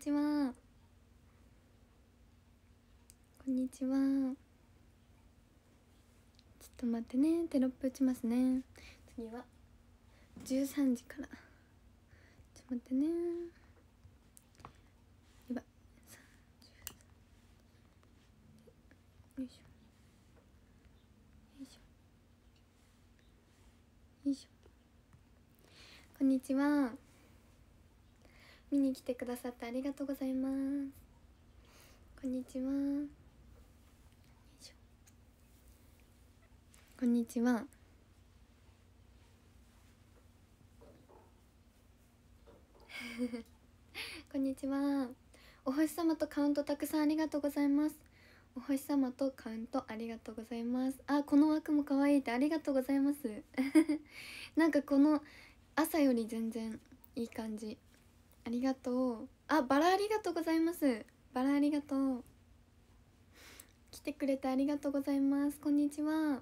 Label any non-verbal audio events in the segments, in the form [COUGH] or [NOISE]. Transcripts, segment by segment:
にちはこんにちはちょっと待ってねテロップ打ちますね次は13時からちょっと待ってねよいしょよいしょよいしょこんにちは見に来てくださってありがとうございますこんにちはこんにちはこんにちはお星様とカウントたくさんありがとうございますお星様とカウントありがとうございますあこの枠も可愛いってありがとうございます [LAUGHS] なんかこの朝より全然いい感じありがとうあバラありがとうございますバラありがとう来てくれてありがとうございますこんにちは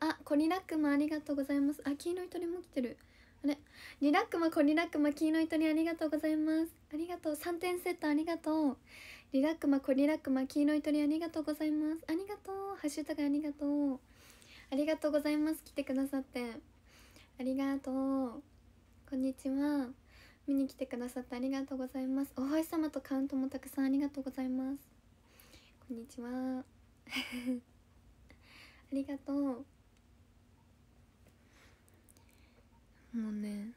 あコリラックマありがとうございますあ黄色い鳥も来てるあれリラックマコリラックマ黄色い鳥ありがとうございますありがとう3点セットありがとうリラックマコリラックマ黄色い鳥ありがとうございますありがとうハッシュタグありがとうありがとうございます来てくださってありがとうこんにちは見に来てくださってありがとうございますお星様とカウントもたくさんありがとうございますこんにちは [LAUGHS] ありがとうもうね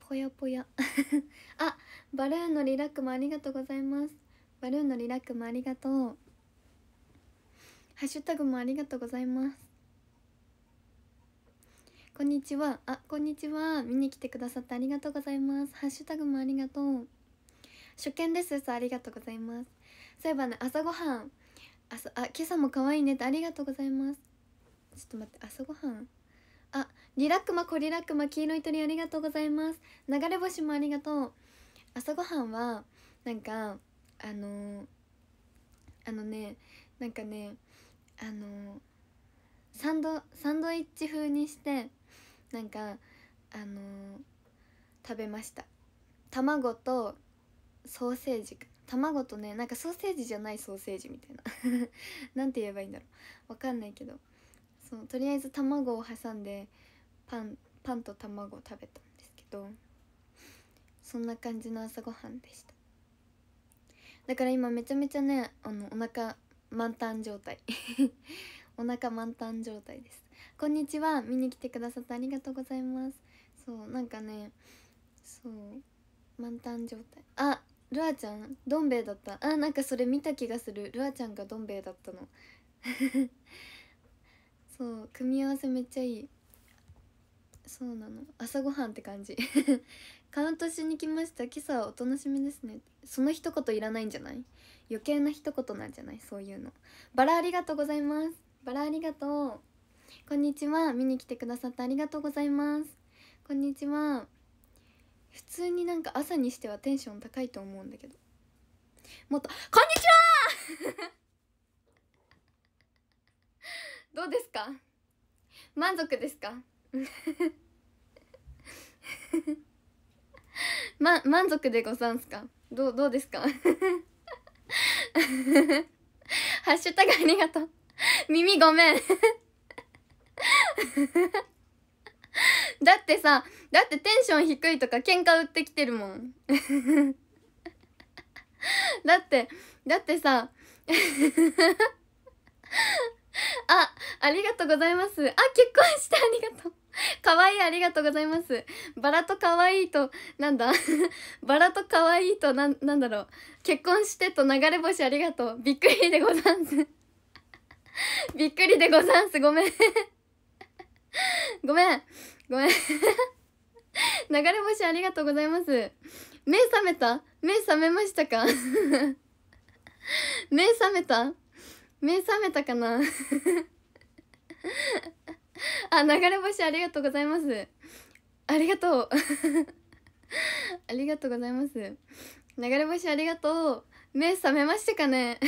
ぽやぽや [LAUGHS] あバルーンのリラックもありがとうございますバルーンのリラックもありがとうハッシュタグもありがとうございますこんにちはあこんにちは見に来てくださってありがとうございますハッシュタグもありがとう初見ですありがとうございますそういえばね朝ごはん朝あ今朝も可愛いねってありがとうございますちょっと待って朝ごはんあリラックマコリラックマ黄色い鳥ありがとうございます流れ星もありがとう朝ごはんはなんかあのー、あのねなんかねあのー、サンドサンドイッチ風にしてなんかあのー、食べました卵とソーセージ卵とねなんかソーセージじゃないソーセージみたいな何 [LAUGHS] て言えばいいんだろうわかんないけどそうとりあえず卵を挟んでパンパンと卵を食べたんですけどそんな感じの朝ごはんでしただから今めちゃめちゃねあのお腹満タン状態 [LAUGHS] お腹満タン状態ですこんにちは見に来てくださってありがとうございますそうなんかねそう満タン状態あルアちゃんどん兵衛だったあなんかそれ見た気がするルアちゃんがどん兵衛だったの [LAUGHS] そう組み合わせめっちゃいいそうなの朝ごはんって感じ [LAUGHS] カウントしに来ました今朝はお楽しみですねその一言いらないんじゃない余計な一言なんじゃないそういうのバラありがとうございますバラありがとうこんにちは見に来てくださってありがとうございますこんにちは普通になんか朝にしてはテンション高いと思うんだけどもっとこんにちは [LAUGHS] どうですか満足ですか [LAUGHS] ま、満足でござんすかどう、どうですか [LAUGHS] ハッシュタグありがとう。耳ごめん [LAUGHS] だってさだってテンション低いとか喧嘩売ってきてるもん [LAUGHS] だってだってさ [LAUGHS] あありがとうございますあ結婚してありがとうかわいいありがとうございますバラとかわいいとなんだバラとかわいいとなんなんだろう結婚してと流れ星ありがとうびっくりでござんすびっくりでござんすごめん [LAUGHS] ごめんごめん [LAUGHS] 流れ星ありがとうございます目覚めた目覚めましたか [LAUGHS] 目覚めた目覚めたかなあ流れ星ありがとうございますありがとうありがとうございます流れ星ありがとう目覚めましたかね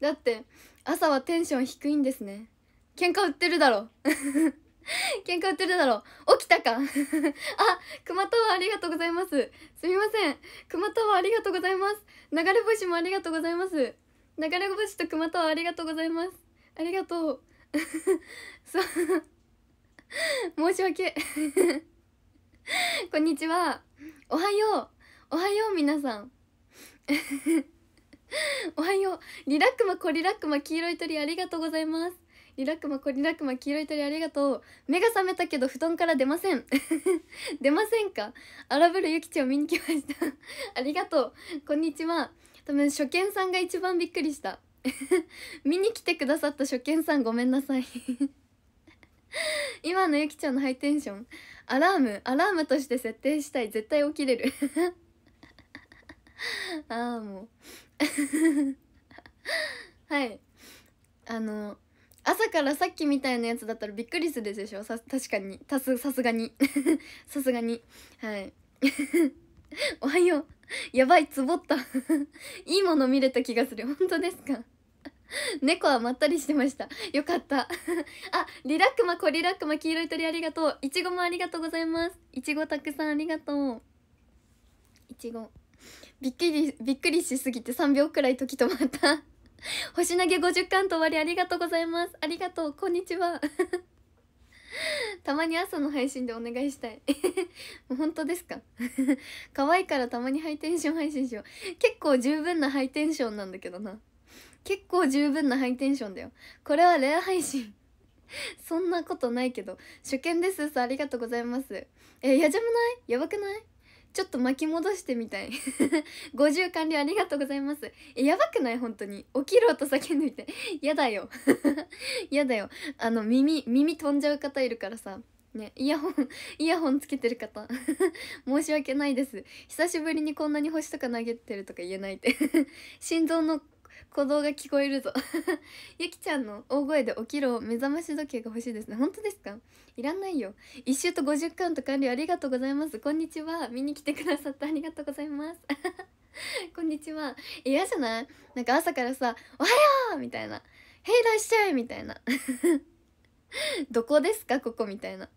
だって朝はテンション低いんですね喧嘩売ってるだろ [LAUGHS] 喧嘩売ってるだろ起きたか [LAUGHS] あ熊タワーありがとうございますすみません熊タワーありがとうございます流れ星もありがとうございます流れ星と熊タワーありがとうございますありがとう [LAUGHS] そう申し訳こんにちはおはようおはよう皆さんおはようリラックマコリラックマ黄色い鳥ありがとうございますリラックマ、コリラックマ、黄色い鳥ありがとう。目が覚めたけど、布団から出ません。[LAUGHS] 出ませんか荒ぶるゆきちを見に来ました [LAUGHS] ありがとう。こんにちは。多分、初見さんが一番びっくりした。[LAUGHS] 見に来てくださった初見さん、ごめんなさい今のゆきちゃんのハイテンション。アラーム、アラームとして設定したい。絶対起きれる。ああ、もう。はい。あの、朝からさっきみたいなやつだったらびっくりするでしょさ確かにさすさすがに [LAUGHS] さすがにはい [LAUGHS] おはようやばいつぼった [LAUGHS] いいもの見れた気がする本当ですか猫はまったりしてましたよかったあリラックマコリラックマ黄色い鳥ありがとういちごもありがとうございますいちごたくさんありがとういちごびっくりびっくりしすぎて3秒くらい時止まった [LAUGHS] 星投げ50巻と終わりありがとうございますありがとうこんにちは [LAUGHS] たまに朝の配信でお願いしたい [LAUGHS] もう本当ですか可愛いからたまにハイテンション配信しよう結構十分なハイテンションなんだけどな結構十分なハイテンションだよこれはレア配信そんなことないけど初見ですありがとうございますえやじゃもないやばくないちょっと巻き戻してみたい50 [LAUGHS] 完了ありがとうございますえやばくない本当に起きろと叫んでみて [LAUGHS] やだよ [LAUGHS] やだよあの耳耳飛んじゃう方いるからさねイヤホンイヤホンつけてる方申し訳ないです久しぶりにこんなに星とか投げてるとか言えないって心臓の鼓動が聞こえるぞ [LAUGHS] ゆきちゃんの大声で起きろ目覚まし時計が欲しいですね本当ですかいらないよ1周と50カウント完了ありがとうございますこんにちは見に来てくださってありがとうございます [LAUGHS] こんにちは嫌じゃないなんか朝からさ「おはよう!」みたいな「へいらっしゃい!」みたいな [LAUGHS] どこですかここみたいな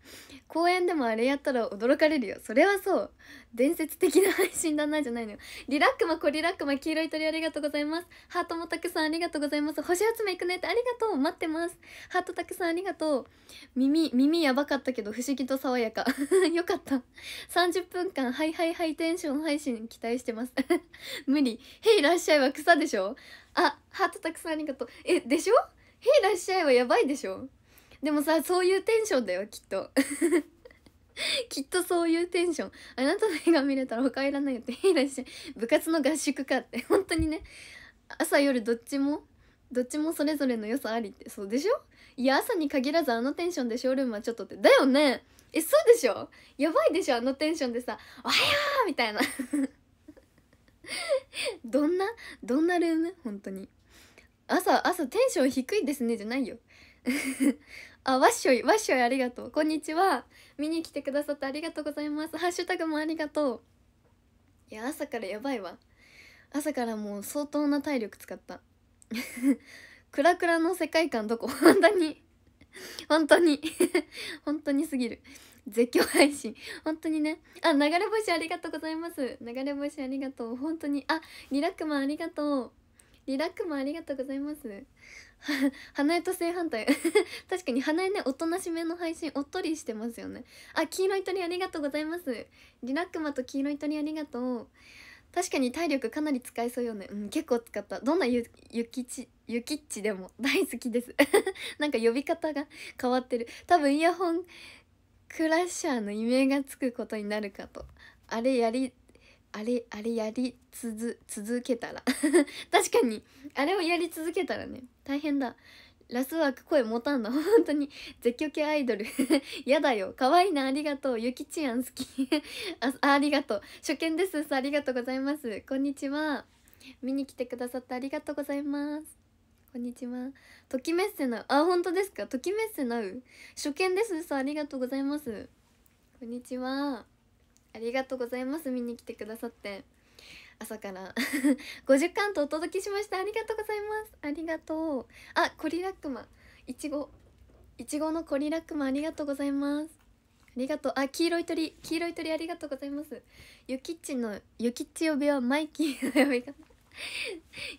公園でもあれやったら驚かれるよそれはそう伝説的な配信だなじゃないのよリラックマコリラックマ黄色い鳥ありがとうございますハートもたくさんありがとうございます星集め行くねってありがとう待ってますハートたくさんありがとう耳耳やばかったけど不思議と爽やか [LAUGHS] よかった30分間ハイハイハイテンション配信期待してます [LAUGHS] 無理へいらっしゃいは草でしょあハートたくさんありがとうえでしょへいらっしゃいはやばいでしょでもさそういうテンションだよきっと [LAUGHS] きっとそういうテンションあなたの映画見れたら他いらないよっていらっししい部活の合宿かって本当にね朝夜どっちもどっちもそれぞれの良さありってそうでしょいや朝に限らずあのテンションでショールームはちょっとってだよねえそうでしょやばいでしょあのテンションでさ「おはよう!」みたいな [LAUGHS] どんなどんなルーム本当に朝朝テンション低いですねじゃないよあ、わっしょい、わっしょいありがとう。こんにちは。見に来てくださってありがとうございます。ハッシュタグもありがとう。いや、朝からやばいわ。朝からもう相当な体力使った。[LAUGHS] クラクラの世界観どこ本当に。本当に [LAUGHS] 本当にすぎる絶叫配信本当にねあ流れ星ありがとうございます流れ星ありがとう本当にあリラックマンありがとうリラックマンありがとうございます花江と正反対 [LAUGHS] 確かに花江ねおとなしめの配信おっとりしてますよねあ黄色い鳥ありがとうございますリラックマと黄色い鳥ありがとう確かに体力かなり使えそうよねうん結構使ったどんなゆゆきちゆきっちでも大好きです [LAUGHS] なんか呼び方が変わってる多分イヤホンクラッシャーの異名がつくことになるかとあれやりあれあれやりつづ続けたら [LAUGHS] 確かにあれをやり続けたらね大変だラス枠声持たんの [LAUGHS] 本当に絶叫系アイドル [LAUGHS] やだよ可愛いなありがとうゆきちやん好き [LAUGHS] あありがとう初見ですありがとうございますこんにちは見に来てくださってありがとうございますこんにちはときメッセなあ本当ですかときメッセなう初見ですありがとうございますこんにちはありがとうございます見に来てくださって朝から50巻 [LAUGHS] とお届けしましたありがとうございますありがとうあコリラックマいちごいちごのコリラックマありがとうございますありがとうあ黄色い鳥黄色い鳥ありがとうございますゆきっちのゆきっち呼びはマイキーの呼び方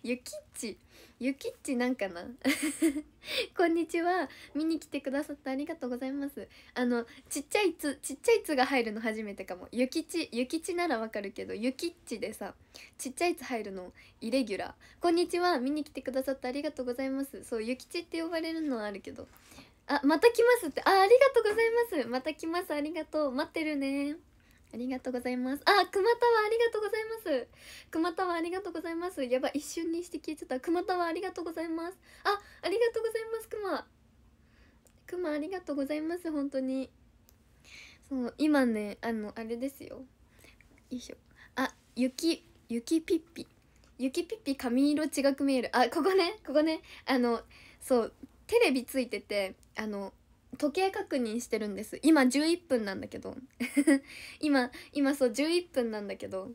ゆきっちゆきっちなんかな [LAUGHS] こんにちは見に来てくださってありがとうございますあのちっちゃいつちっちゃいつが入るの初めてかもゆきちゆきちならわかるけどゆきっちでさちっちゃいつ入るのイレギュラーこんにちは見に来てくださってありがとうございますそうゆきちって呼ばれるのはあるけどあまた来ますってあありがとうございますまた来ますありがとう待ってるねありがとうございますあ熊田はありがとうございます熊田はありがとうございますやば一瞬にして消えちゃった熊田はありがとうございますあありがとうございます熊熊ありがとうございます本当にそう今ねあのあれですよよいしょあ雪雪ピッピ雪ピッピ髪色違く見えるあここねここねあのそうテレビついててあの時計確認してるんです今11分なんだけど [LAUGHS] 今今そう11分なんだけど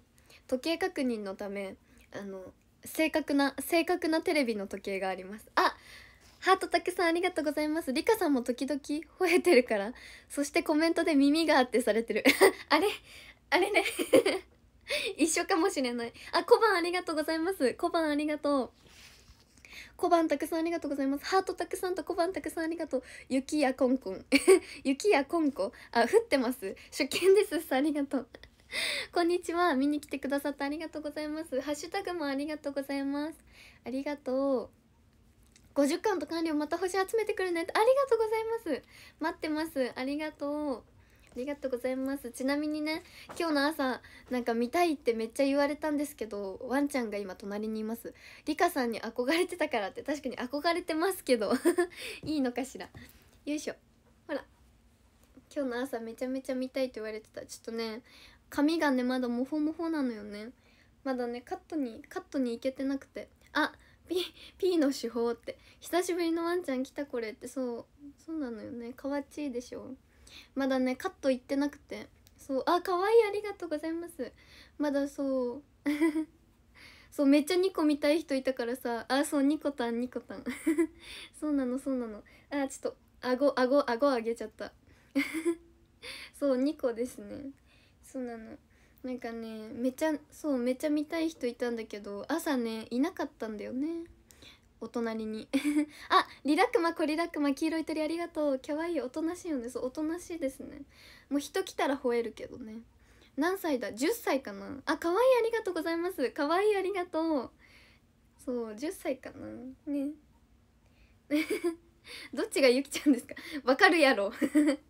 時計確認のためあの正確な正確なテレビの時計がありますあハートたくさんありがとうございますりかさんも時々吠えてるからそしてコメントで耳があってされてる [LAUGHS] あれあれね [LAUGHS] 一緒かもしれないあ小判ありがとうございます小判ありがとう小判たくさんありがとうございますハートたくさんと小判たくさんありがとう雪やこんこん雪やこんこあ降ってます初見ですありがとう [LAUGHS] こんにちは見に来てくださってありがとうございますハッシュタグもありがとうございますありがとう50巻と完了また星集めてくるねありがとうございます待ってますありがとうありがとうございますちなみにね今日の朝なんか見たいってめっちゃ言われたんですけどワンちゃんが今隣にいますリカさんに憧れてたからって確かに憧れてますけど [LAUGHS] いいのかしらよいしょほら今日の朝めちゃめちゃ見たいって言われてたちょっとね髪がねまだモフモフなのよねまだねカットにカットに行けてなくてあピピーの手法って久しぶりのワンちゃん来たこれってそうそうなのよねかわちいでしょまだねカットいってなくてそうあ可愛いいありがとうございますまだそう [LAUGHS] そうめっちゃ2個見たい人いたからさあそう2個たん2個たんそうなのそうなのあちょっと顎顎顎上げちゃった [LAUGHS] そう2個ですねそうなのなんかねめちゃそうめちゃ見たい人いたんだけど朝ねいなかったんだよねお隣に [LAUGHS] あリラクマコリラクマ黄色い鳥ありがとう可愛いおとなしいよねそうおとなしいですねもう人来たら吠えるけどね何歳だ10歳かなあ可愛いありがとうございます可愛いありがとうそう10歳かなね [LAUGHS] どっちがゆきちゃんですかわかるやろ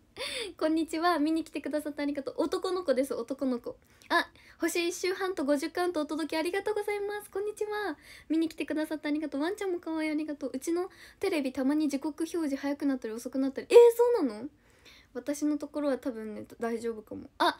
[LAUGHS] こんにちは見に来てくださってありがとう男の子です男の子あ星1周半と50カウントお届けありがとうございますこんにちは見に来てくださってありがとうワンちゃんも可愛いありがとううちのテレビたまに時刻表示早くなったり遅くなったりえー、そうなの私のところは多分ね大丈夫かもあ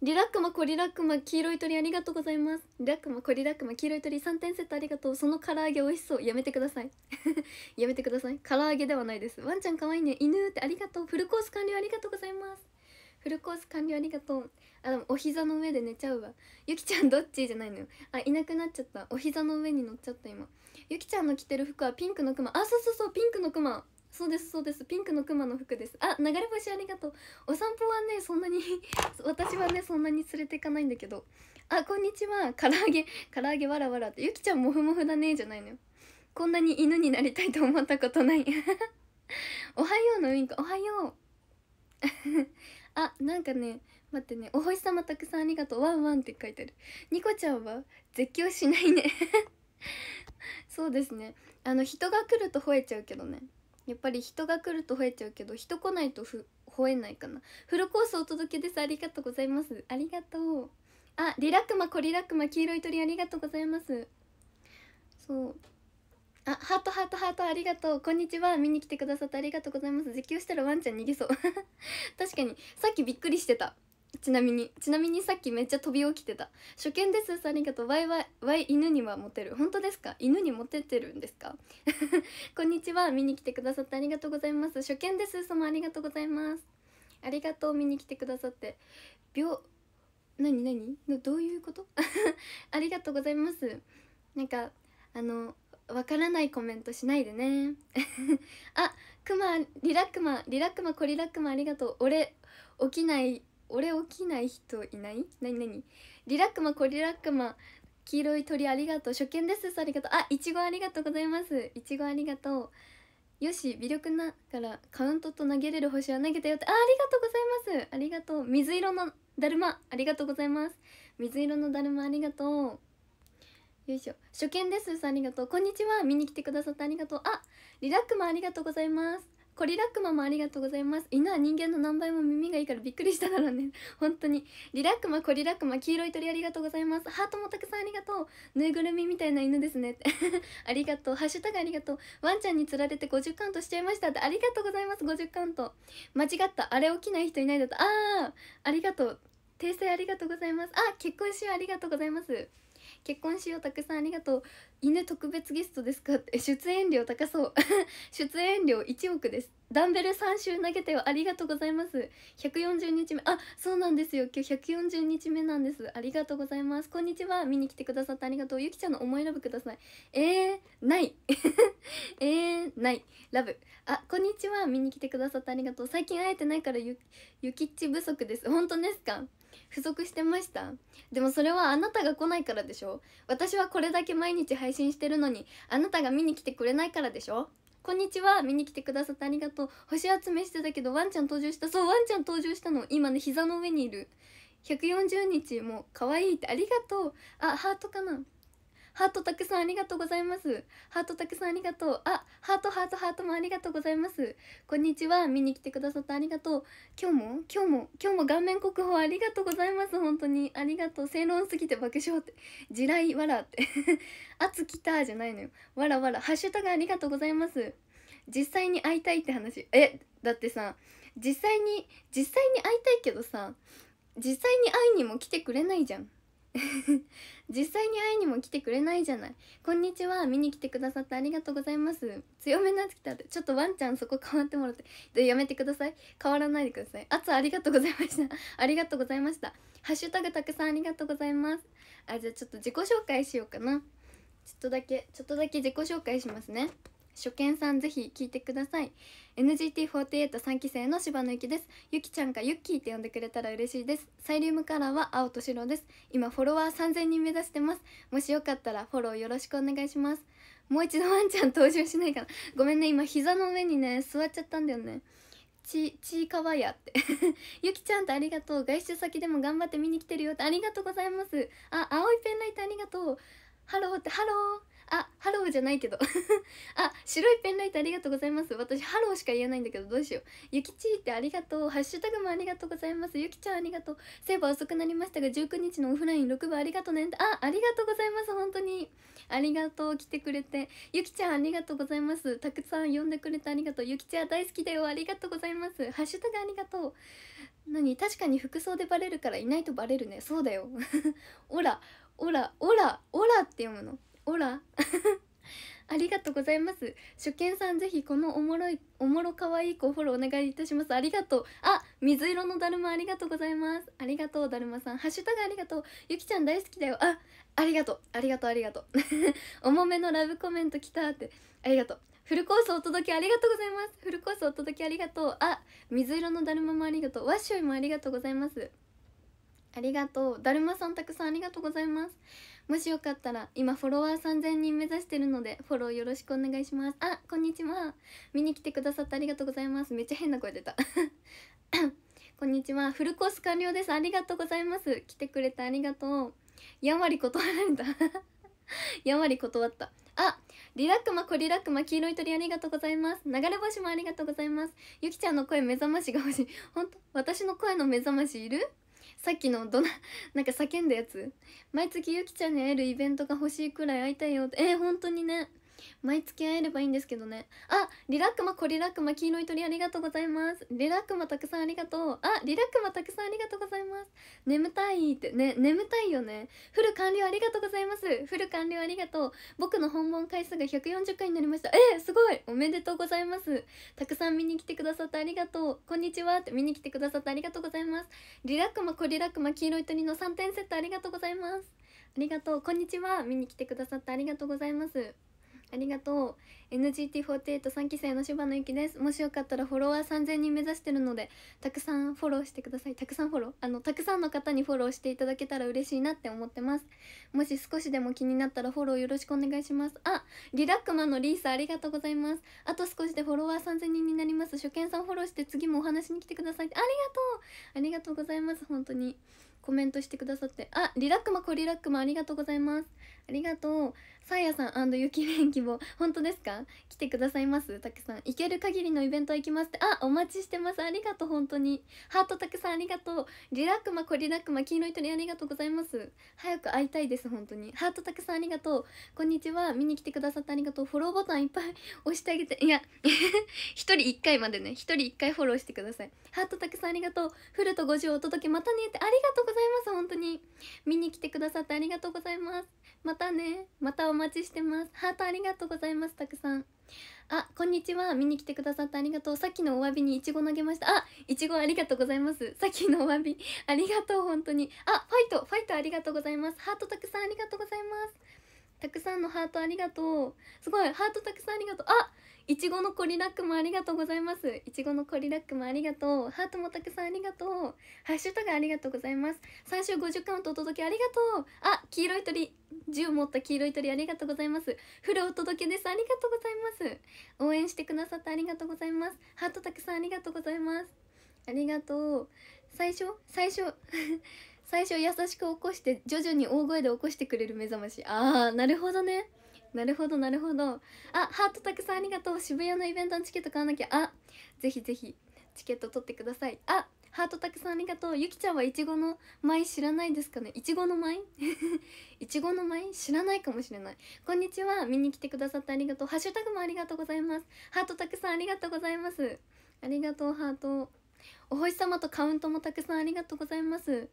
リラックマコリラックマ黄色い鳥ありがとうございますリラックマコリラックマ黄色い鳥3点セットありがとうその唐揚げ美味しそうやめてください [LAUGHS] やめてください唐揚げではないですワンちゃん可愛いね犬ってありがとうフルコース完了ありがとうございますフルコース完了ありがとうあでもお膝の上で寝ちゃうわゆきちゃんどっちじゃないのよあいなくなっちゃったお膝の上に乗っちゃった今ゆきちゃんの着てる服はピンクのクマあそうそうそうピンクのクマそうですそうですピンクのクマの服ですあ流れ星ありがとうお散歩はねそんなに [LAUGHS] 私はねそんなに連れてかないんだけどあこんにちは唐揚げ唐揚げわらわらってゆきちゃんもふもふだねじゃないのよこんなに犬になりたいと思ったことない [LAUGHS] おはようのウインクおはよう [LAUGHS] あなんかね待ってね「お星様たくさんありがとうワンワン」って書いてあるニコちゃんは絶叫しないね [LAUGHS] そうですねあの人が来ると吠えちゃうけどねやっぱり人が来ると吠えちゃうけど人来ないとふ吠えないかなフルコースお届けですありがとうございますありがとうあリラクマコリラクマ黄色い鳥ありがとうございますそうあハートハートハートありがとうこんにちは見に来てくださってありがとうございます絶叫したらワンちゃん逃げそう [LAUGHS] 確かにさっきびっくりしてたちなみにちなみにさっきめっちゃ飛び起きてた初見ですありがとうワイワイワイ犬にはモテる本当ですか犬にモテてるんですか [LAUGHS] こんにちは見に来てくださってありがとうございます初見です様ありがとうございますありがとう見に来てくださって病何何どういうこと [LAUGHS] ありがとうございますなんかあのわからないコメントしないでね [LAUGHS] あクマリラックマリラックマコリラックマありがとう俺起きない俺起きない人いない何何リラックマコリラックマ黄色い鳥ありがとう初見ですありがとうあいちごありがとうございますいちごありがとうよし微力なからカウントと投げれる星は投げたよってあありがとうございますありがとう水色のだるまありがとうございます水色のだるまありがとうよいしょ初見ですさんありがとうこんにちは見に来てくださってありがとうあリラックマありがとうございますコリラックマもありがとうございます犬は人間の何倍も耳がいいからびっくりしただろうね本当にリラックマコリラックマ黄色い鳥ありがとうございますハートもたくさんありがとうぬいぐるみみたいな犬ですねって [LAUGHS] ありがとうハッシュタグありがとうワンちゃんに釣られて50カウントしちゃいましたってありがとうございます50カウント間違ったあれ起きない人いないだとああありがとう訂正ありがとうございますあ結婚しようありがとうございます結婚しようたくさんありがとう犬特別ゲストですかって [LAUGHS] 出演料高そう [LAUGHS] 出演料1億ですダンベル3周投げてよありがとうございます140日目あそうなんですよ今日140日目なんですありがとうございますこんにちは見に来てくださってありがとうゆきちゃんの思いラブくださいえー、ない [LAUGHS] えー、ないラブあこんにちは見に来てくださってありがとう最近会えてないからゆゆきっち不足です本当ですか付属してましたでもそれはあなたが来ないからでしょ私はこれだけ毎日配信してるのにあなたが見に来てくれないからでしょこんにちは見に来てくださってありがとう星集めしてたけどワンちゃん登場したそうワンちゃん登場したの今ね膝の上にいる140日も可愛いってありがとうあハートかなハートたくさんありがとうございますハートたくさんありがとうあハートハートハートもありがとうございますこんにちは見に来てくださってありがとう今日も今日も今日も顔面国宝ありがとうございます本当にありがとう正論すぎて爆笑って地雷わらって熱き [LAUGHS] たじゃないのよわらわらハッシュタグありがとうございます実際に会いたいって話えだってさ実際に実際に会いたいけどさ実際に会いにも来てくれないじゃん [LAUGHS] 実際に会いにも来てくれないじゃないこんにちは見に来てくださってありがとうございます強めなってきたってちょっとワンちゃんそこ変わってもらってでやめてください変わらないでくださいあつありがとうございました [LAUGHS] ありがとうございましたハッシュタグたくさんありがとうございますあじゃあちょっと自己紹介しようかなちょっとだけちょっとだけ自己紹介しますね初見さんぜひ聞いてください NGT483 期生の柴野ゆきですゆきちゃんかゆっきーって呼んでくれたら嬉しいですサイリウムカラーは青と白です今フォロワー3000人目指してますもしよかったらフォローよろしくお願いしますもう一度ワンちゃん登場しないかなごめんね今膝の上にね座っちゃったんだよねち、ちいかわやってゆき [LAUGHS] ちゃんとありがとう。外出先でも頑張って見に来てるよって。ありがとうございます。あ、青いペンライトありがとう。ハローって、ハロー。あハローじゃないけど [LAUGHS] あ白いペンライトありがとうございます私ハローしか言えないんだけどどうしようゆきちーってありがとうハッシュタグもありがとうございますゆきちゃんありがとうセーブ遅くなりましたが19日のオフライン6部ありがとうねあありがとうございます本当にありがとう来てくれてゆきちゃんありがとうございますたくさん呼んでくれてありがとうゆきちゃん大好きだよありがとうございますハッシュタグありがとう何確かに服装でバレるからいないとバレるねそうだよ [LAUGHS] オラオラオラオラって読むのオラ [LAUGHS] ありがとうございます初見さんぜひこのおもろいおもろかわいい子フォローお願いいたしますありがとうあ水色のだるまありがとうございますありがとうだるまさんハッシュタグありがとうゆきちゃん大好きだよあありがとうありがとうありがとう重 [LAUGHS] めのラブコメント来たってありがとうフルコースお届けありがとうございますフルコースお届けありがとうあ水色のだるまもありがとうわっしょいもありがとうございますありがとうだるまさんたくさんありがとうございますもしよかったら今フォロワー3000人目指してるのでフォローよろしくお願いしますあこんにちは見に来てくださってありがとうございますめっちゃ変な声出た [COUGHS] こんにちはフルコース完了ですありがとうございます来てくれてありがとうやんわり断られた [LAUGHS] やんわり断ったあリラックマコリラックマ黄色い鳥ありがとうございます流れ星もありがとうございますゆきちゃんの声目覚ましが欲しい本当私の声の目覚ましいるさっきのどななんか叫んだやつ毎月ゆきちゃんに会えるイベントが欲しいくらい会いたいよってえー、本当にね毎月会えればいいんですけどねあリラックマコリラックマ黄色い鳥ありがとうございますリラックマたくさんありがとうあリラックマたくさんありがとうございます眠たいってね眠たいよねフル完了ありがとうございますフル完了ありがとう僕の訪問回数が140回になりましたえすごいおめでとうございますたくさん見に来てくださってありがとうこんにちはって見に来てくださってありがとうございますリラックマコリラックマ黄色い鳥の3点セットありがとうございますありがとうこんにちは見に来てくださってありがとうございますありがとう NGT483 期生の柴野ゆきですもしよかったらフォロワー3000人目指してるのでたくさんフォローしてくださいたくさんフォローあのたくさんの方にフォローしていただけたら嬉しいなって思ってますもし少しでも気になったらフォローよろしくお願いしますあリラックマのリースありがとうございますあと少しでフォロワー3000人になります初見さんフォローして次もお話に来てくださいありがとうありがとうございます本当にコメントしてくださってあリラックマコリラックマありがとうございますありがとうさやさんゆきれん希望本当ですか来てくださいますたくさん行ける限りのイベント行きますってあお待ちしてますありがとう本当にハートたくさんありがとうリラックマコリラックマ黄色い鳥ありがとうございます早く会いたいです本当にハートたくさんありがとうこんにちは見に来てくださってありがとうフォローボタンいっぱい [LAUGHS] 押してあげていや1 [LAUGHS] 人1回までね1人1回フォローしてくださいハートたくさんありがとうフルと50お届けまたねってありがとうございますございます本当に見に来てくださってありがとうございますまたねまたお待ちしてますハートありがとうございますたくさんあこんにちは見に来てくださってありがとうさっきのお詫びにいちご投げましたあいちごありがとうございますさっきのお詫びありがとう本当にあファイトファイトありがとうございますハートたくさんありがとうございますたくさんのハートありがとうすごいハートたくさんありがとうあいちごのコリラックもありがとうございますいちごのコリラックもありがとうハートもたくさんありがとうハッシュタグありがとうございます最週50カウントお届けありがとうあ黄色い鳥銃持った黄色い鳥ありがとうございますフルお届けですありがとうございます応援してくださってありがとうございますハートたくさんありがとうございますありがとう最初最初 [LAUGHS] 最初優しく起こして徐々に大声で起こしてくれる目覚ましあーなるほどねなるほどなるほどあハートたくさんありがとう渋谷のイベントのチケット買わなきゃあぜひぜひチケット取ってくださいあハートたくさんありがとうゆきちゃんはいちごの舞知らないですかねいちごの舞いちごの舞知らないかもしれないこんにちは見に来てくださってありがとうハッシュタグもありがとうございますハートたくさんありがとうございますありがとうハートお星様とカウントもたくさんありがとうございます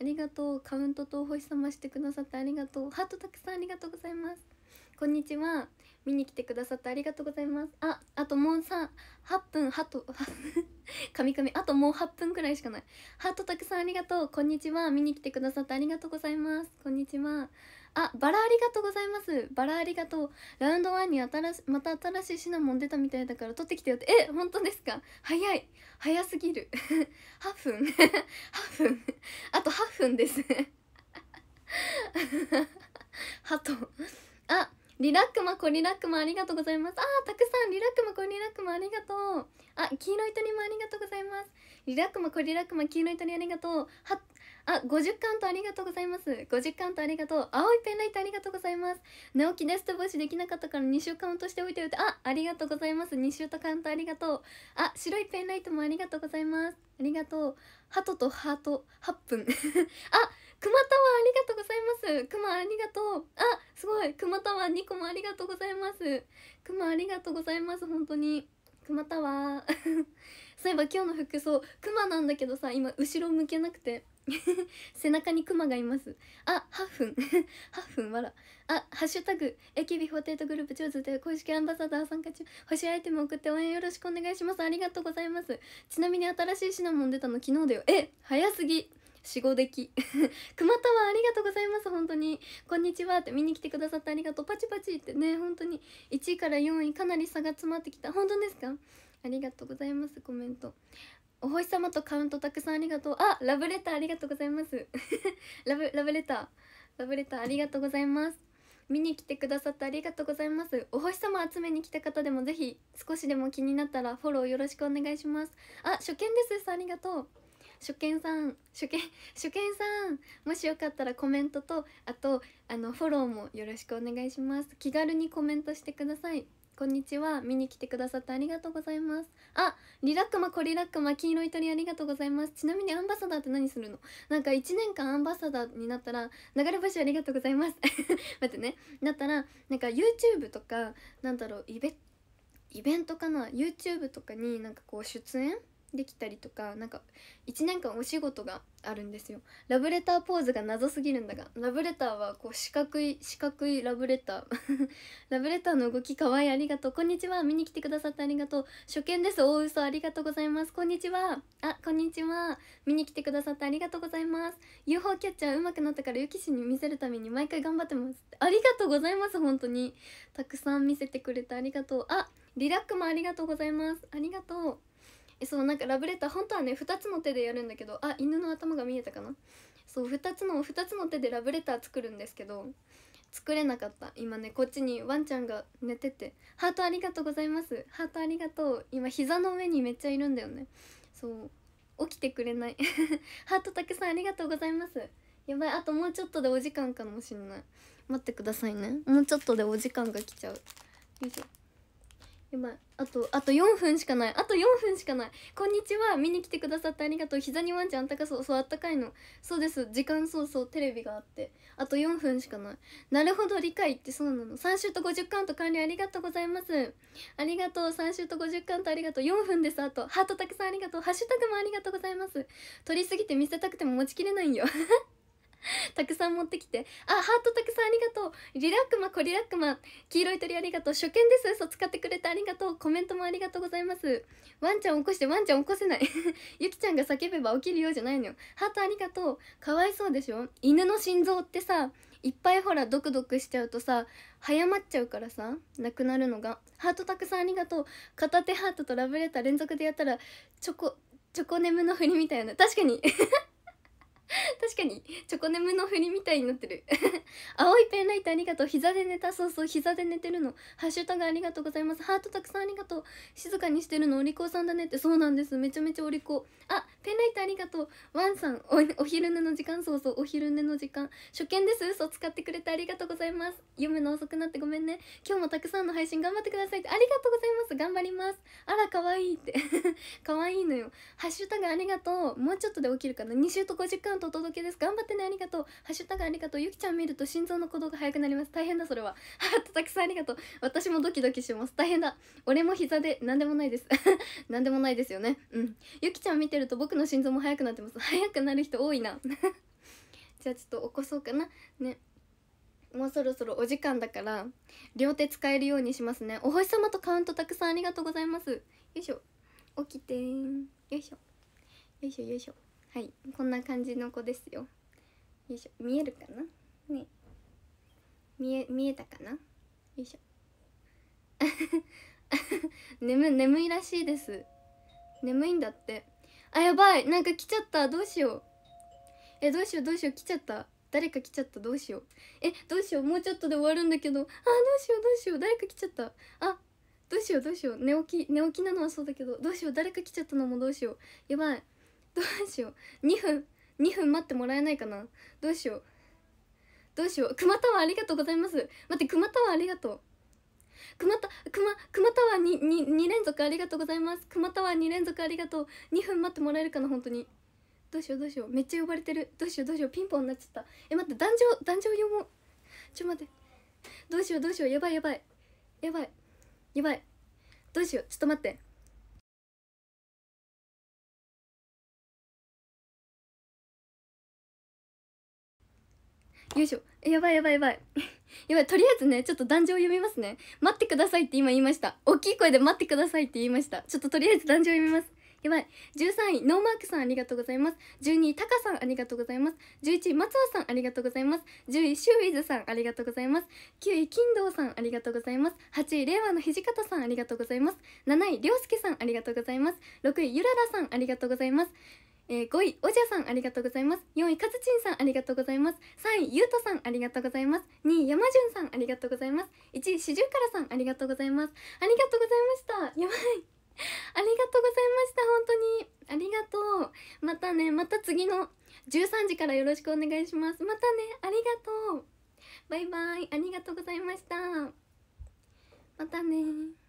ありがとうカウントとお星様してくださってありがとうハートたくさんありがとうございますこんにちは見に来てくださってありがとうございますああともうさ8分ハトカミカミあともう8分くらいしかないハートたくさんありがとうこんにちは見に来てくださってありがとうございますこんにちはあバラありがとうございますバラありがとうラウンド1に新しまた新しいシナモン出たみたいだから取ってきてよってえ本当ですか早い早すぎる8分8分あと8分ですハト [LAUGHS] あリラックマコリラックマありがとうございますああ、たくさんリラックマコリラックマありがとうあ黄色い鳥もありがとうございますリラックマコリラックマ黄色い鳥ありがとうはあ50カウントありがとうございます50カウントありがとう青いペンライトありがとうございます直樹ネスト帽子できなかったから2週カウントしておいておいてあありがとうございます2週とカウントありがとうあ白いペンライトもありがとうございますありがとうハトとハート8分 [LAUGHS] あ熊タワーありがとうございます熊ありがとうあすごい熊タワー2個もありがとうございます熊ありがとうございます本当に熊タワーそういえば今日の服装熊なんだけどさ今後ろ向けなくて [LAUGHS] 背中にクマがいますあハフン [LAUGHS] ハフンわらあハッシュタグ AKB48 グループ上手で公式アンバサダー参加中星アイテム送って応援よろしくお願いしますありがとうございますちなみに新しいシナモン出たの昨日だよえ早すぎ死後でき [LAUGHS] 熊田はありがとうございます本当にこんにちはって見に来てくださってありがとうパチパチってね本当に1位から4位かなり差が詰まってきた本当ですかありがとうございますコメントお星様とカウントたくさんありがとうあラブレターありがとうございます [LAUGHS] ラブラブレターラブレターありがとうございます見に来てくださってありがとうございますお星様集めに来た方でもぜひ少しでも気になったらフォローよろしくお願いしますあ初見ですありがとう初見さん初見初見さんもしよかったらコメントとあとあのフォローもよろしくお願いします気軽にコメントしてくださいこんにちは見に来てくださってありがとうございますあリラックマコリラックマ黄色い鳥ありがとうございますちなみにアンバサダーって何するのなんか1年間アンバサダーになったら流れ星ありがとうございます [LAUGHS] 待ってねだったらなんか YouTube とかなんだろうイベイベントかな YouTube とかになんかこう出演できたりとかなんか1年間お仕事があるんですよラブレターポーズが謎すぎるんだがラブレターはこう四角い四角いラブレター [LAUGHS] ラブレターの動きかわいいありがとうこんにちは見に来てくださってありがとう初見です大嘘ありがとうございますこんにちはあこんにちは見に来てくださってありがとうございます UFO キャッチャー上手くなったからユキシに見せるために毎回頑張ってますありがとうございます本当にたくさん見せてくれてありがとうあリラックもありがとうございますありがとうそうなんかラブレター本当はね2つの手でやるんだけどあ犬の頭が見えたかなそう2つの2つの手でラブレター作るんですけど作れなかった今ねこっちにワンちゃんが寝てて「ハートありがとうございますハートありがとう」今膝の上にめっちゃいるんだよねそう起きてくれない [LAUGHS] ハートたくさんありがとうございますやばいあともうちょっとでお時間かもしんない待ってくださいねもうちょっとでお時間が来ちゃうよいしょやばいあとあと4分しかないあと4分しかないこんにちは見に来てくださってありがとう膝にワンちゃんあったかそうそうあったかいのそうです時間そうそうテレビがあってあと4分しかないなるほど理解ってそうなの3週と50カウント管理ありがとうございますありがとう3週と50カウントありがとう4分ですあとハートたくさんありがとうハッシュタグもありがとうございます取りすぎて見せたくても持ちきれないんよ [LAUGHS] たくさん持ってきてあハートたくさんありがとうリラックマコリラックマ黄色い鳥ありがとう初見です嘘使ってくれてありがとうコメントもありがとうございますワンちゃん起こしてワンちゃん起こせないゆき [LAUGHS] ちゃんが叫べば起きるようじゃないのよハートありがとうかわいそうでしょ犬の心臓ってさいっぱいほらドクドクしちゃうとさ早まっちゃうからさなくなるのがハートたくさんありがとう片手ハートとラブレター連続でやったらチョコチョコネムの振りみたいな確かに [LAUGHS] [LAUGHS] 確かにチョコネムの振りみたいになってる [LAUGHS] 青いペンライトありがとう膝で寝たそうそう膝で寝てるのハッシュタグありがとうございますハートたくさんありがとう静かにしてるのお利口さんだねってそうなんですめちゃめちゃお利口あペンライトありがとうワンさんお昼寝の時間そうそうお昼寝の時間初見です嘘使ってくれてありがとうございます読むの遅くなってごめんね今日もたくさんの配信頑張ってくださいってありがとうございます頑張りますあらかわいいってかわいいのよハッシュタグありがとうもうちょっとで起きるかな2週と5時間とお届けです頑張ってねありがとうハッシュタグありがとうゆきちゃん見ると心臓の鼓動が速くなります大変だそれはハートたくさんありがとう私もドキドキします大変だ俺も膝で何でもないです [LAUGHS] 何でもないですよねうんゆきちゃん見てると僕の心臓も速くなってます速くなる人多いな [LAUGHS] じゃあちょっと起こそうかなねもうそろそろお時間だから両手使えるようにしますねお星様とカウントたくさんありがとうございますよいしょ起きてよいしょよいしょよいしょはいこんな感じの子ですよよいしょ見えるかなね見え見えたかなよいしょ [LAUGHS] 眠眠いらしいです眠いんだってあやばいなんか来ちゃったどうしようえどうしようどうしよう来ちゃった誰か来ちゃったどうしようえどうしようもうちょっとで終わるんだけどあどうしようどうしよう誰か来ちゃったあどうしようどうしよう寝起き寝起きなのはそうだけどどうしよう誰か来ちゃったのもどうしようやばいどうしよう2分2分待ってもらえないかなどうしようどうしよう熊タワーありがとうございます待って熊タワーありがとう熊タ熊熊タワーにに2連続ありがとうございます熊タワー2連続ありがとう2分待ってもらえるかな本当にどうしようどうしようめっちゃ呼ばれてるどうしようどうしようピンポンになっちゃったえ待って壇上壇上読もうちょ待ってどうしようどうしようやばいやばいやばいやばいどうしようちょっと待ってよいしょやばいやばいやばい [LAUGHS] やばいとりあえずねちょっと壇上読みますね待ってくださいって今言いました大きい声で待ってくださいって言いましたちょっととりあえず壇上読みますやばい13位ノーマークさんありがとうございます12位タカさんありがとうございます11位松尾さんありがとうございます10位シュウイズさんありがとうございます9位金堂さんありがとうございます8位令和の土方さんありがとうございます7位涼介さんありがとうございます6位ゆららさんありがとうございますえー、5位、おじゃさんありがとうございます。4位、かずちんさんありがとうございます。3位、ゆうとさんありがとうございます。2位、やまじゅんさんありがとうございます。1位、しじゅうからさんありがとうございます。ありがとうございました。やばい。ありがとうございました。本当に。ありがとう。またね、また次の13時からよろしくお願いします。またね、ありがとう。バイバイ。ありがとうございました。またね